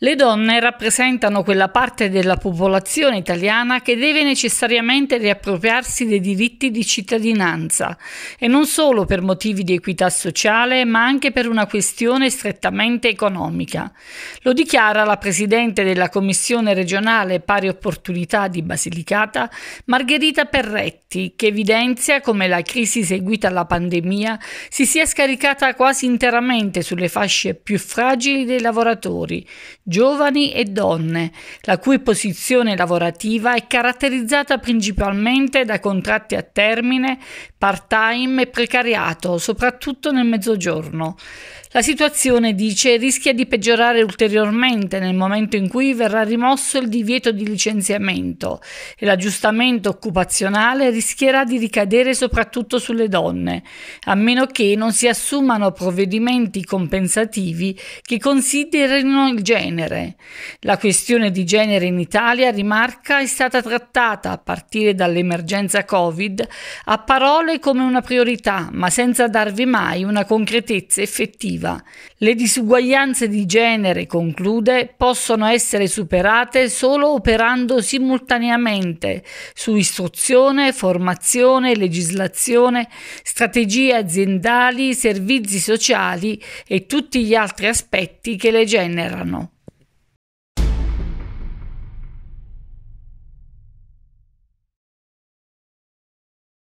Le donne rappresentano quella parte della popolazione italiana che deve necessariamente riappropriarsi dei diritti di cittadinanza e non solo per motivi di equità sociale ma anche per una questione strettamente economica. Lo dichiara la Presidente della Commissione regionale pari opportunità di Basilicata, Margherita Perretti, che evidenzia come la crisi seguita alla pandemia si sia scaricata quasi interamente sulle fasce più fragili dei lavoratori giovani e donne, la cui posizione lavorativa è caratterizzata principalmente da contratti a termine, part-time e precariato, soprattutto nel mezzogiorno. La situazione, dice, rischia di peggiorare ulteriormente nel momento in cui verrà rimosso il divieto di licenziamento e l'aggiustamento occupazionale rischierà di ricadere soprattutto sulle donne, a meno che non si assumano provvedimenti compensativi che considerino il genere genere. La questione di genere in Italia, rimarca, è stata trattata a partire dall'emergenza Covid a parole come una priorità, ma senza darvi mai una concretezza effettiva. Le disuguaglianze di genere, conclude, possono essere superate solo operando simultaneamente su istruzione, formazione, legislazione, strategie aziendali, servizi sociali e tutti gli altri aspetti che le generano.